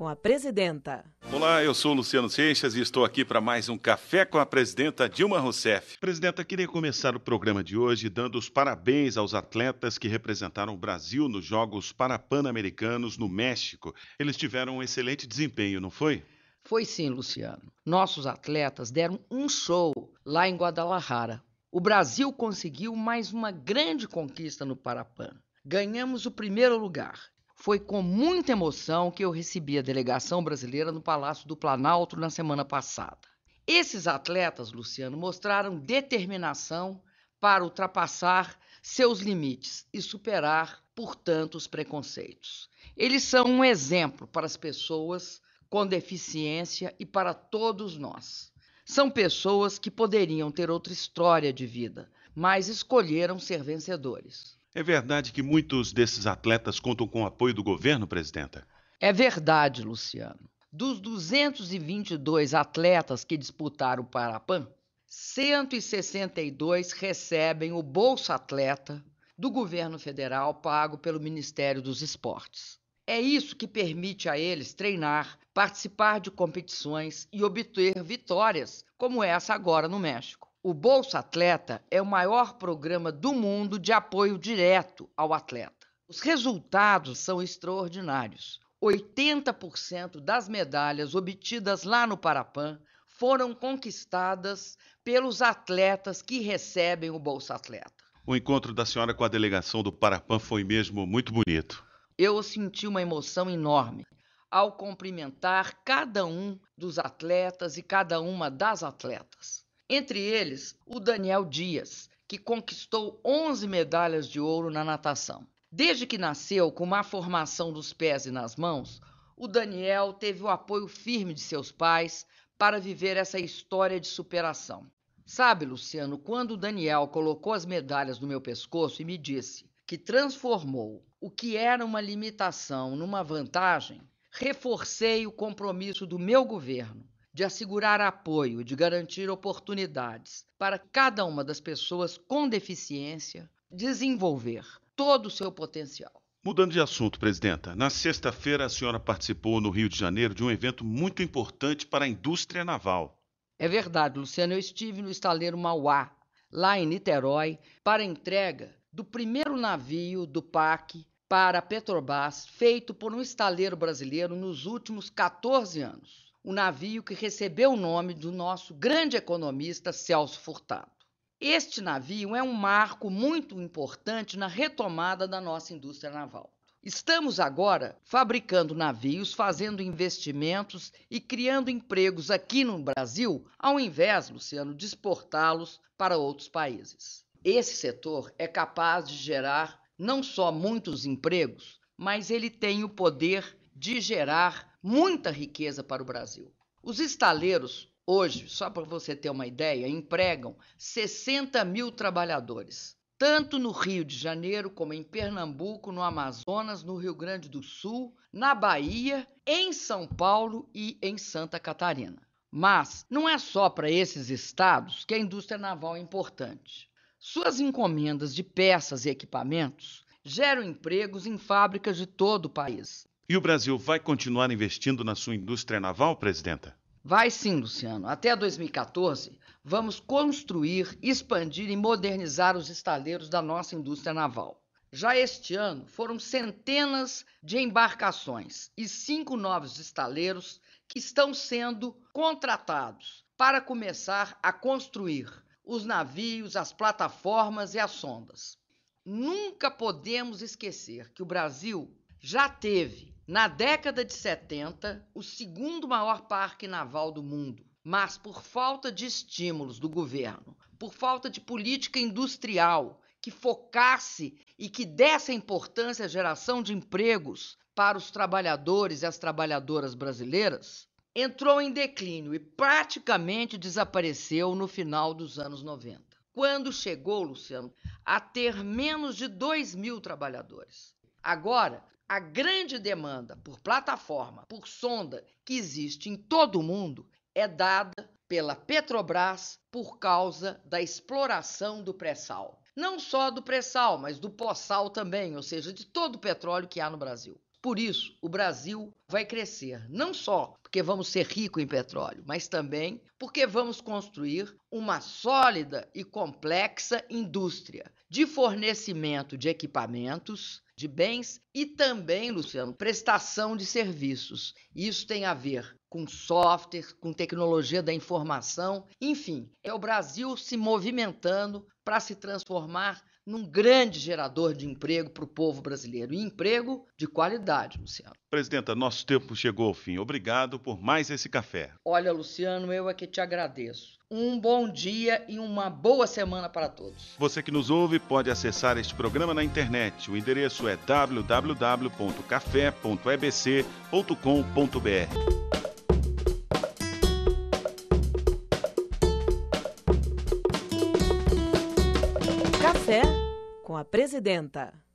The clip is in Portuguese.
com a presidenta. Olá, eu sou Luciano Seixas e estou aqui para mais um Café com a presidenta Dilma Rousseff. Presidenta, queria começar o programa de hoje dando os parabéns aos atletas que representaram o Brasil nos Jogos Parapan-Americanos no México. Eles tiveram um excelente desempenho, não foi? Foi sim, Luciano. Nossos atletas deram um show lá em Guadalajara. O Brasil conseguiu mais uma grande conquista no Parapan. Ganhamos o primeiro lugar foi com muita emoção que eu recebi a delegação brasileira no Palácio do Planalto na semana passada. Esses atletas, Luciano, mostraram determinação para ultrapassar seus limites e superar, portanto, os preconceitos. Eles são um exemplo para as pessoas com deficiência e para todos nós. São pessoas que poderiam ter outra história de vida, mas escolheram ser vencedores. É verdade que muitos desses atletas contam com o apoio do governo, presidenta? É verdade, Luciano. Dos 222 atletas que disputaram o Parapan, 162 recebem o Bolsa Atleta do governo federal pago pelo Ministério dos Esportes. É isso que permite a eles treinar, participar de competições e obter vitórias, como essa agora no México. O Bolsa Atleta é o maior programa do mundo de apoio direto ao atleta. Os resultados são extraordinários. 80% das medalhas obtidas lá no Parapan foram conquistadas pelos atletas que recebem o Bolsa Atleta. O encontro da senhora com a delegação do Parapan foi mesmo muito bonito. Eu senti uma emoção enorme ao cumprimentar cada um dos atletas e cada uma das atletas. Entre eles, o Daniel Dias, que conquistou 11 medalhas de ouro na natação. Desde que nasceu com má formação dos pés e nas mãos, o Daniel teve o apoio firme de seus pais para viver essa história de superação. Sabe, Luciano, quando o Daniel colocou as medalhas no meu pescoço e me disse que transformou o que era uma limitação numa vantagem, reforcei o compromisso do meu governo de assegurar apoio, de garantir oportunidades para cada uma das pessoas com deficiência desenvolver todo o seu potencial. Mudando de assunto, presidenta, na sexta-feira a senhora participou no Rio de Janeiro de um evento muito importante para a indústria naval. É verdade, Luciano, eu estive no estaleiro Mauá, lá em Niterói, para a entrega do primeiro navio do PAC para a Petrobras, feito por um estaleiro brasileiro nos últimos 14 anos o navio que recebeu o nome do nosso grande economista Celso Furtado. Este navio é um marco muito importante na retomada da nossa indústria naval. Estamos agora fabricando navios, fazendo investimentos e criando empregos aqui no Brasil, ao invés, Luciano, de exportá-los para outros países. Esse setor é capaz de gerar não só muitos empregos, mas ele tem o poder de gerar muita riqueza para o Brasil. Os estaleiros, hoje, só para você ter uma ideia, empregam 60 mil trabalhadores, tanto no Rio de Janeiro, como em Pernambuco, no Amazonas, no Rio Grande do Sul, na Bahia, em São Paulo e em Santa Catarina. Mas não é só para esses estados que a indústria naval é importante. Suas encomendas de peças e equipamentos geram empregos em fábricas de todo o país. E o Brasil vai continuar investindo na sua indústria naval, presidenta? Vai sim, Luciano. Até 2014, vamos construir, expandir e modernizar os estaleiros da nossa indústria naval. Já este ano, foram centenas de embarcações e cinco novos estaleiros que estão sendo contratados para começar a construir os navios, as plataformas e as sondas. Nunca podemos esquecer que o Brasil já teve na década de 70, o segundo maior parque naval do mundo, mas por falta de estímulos do governo, por falta de política industrial que focasse e que desse importância à geração de empregos para os trabalhadores e as trabalhadoras brasileiras, entrou em declínio e praticamente desapareceu no final dos anos 90. Quando chegou, Luciano, a ter menos de 2 mil trabalhadores. Agora, a grande demanda por plataforma, por sonda, que existe em todo o mundo, é dada pela Petrobras por causa da exploração do pré-sal. Não só do pré-sal, mas do pós-sal também, ou seja, de todo o petróleo que há no Brasil. Por isso, o Brasil vai crescer, não só porque vamos ser ricos em petróleo, mas também porque vamos construir uma sólida e complexa indústria de fornecimento de equipamentos, de bens e também, Luciano, prestação de serviços. Isso tem a ver com software, com tecnologia da informação, enfim, é o Brasil se movimentando para se transformar num grande gerador de emprego para o povo brasileiro. E emprego de qualidade, Luciano. Presidenta, nosso tempo chegou ao fim. Obrigado por mais esse café. Olha, Luciano, eu é que te agradeço. Um bom dia e uma boa semana para todos. Você que nos ouve pode acessar este programa na internet. O endereço é www.café.ebc.com.br. Café com a presidenta.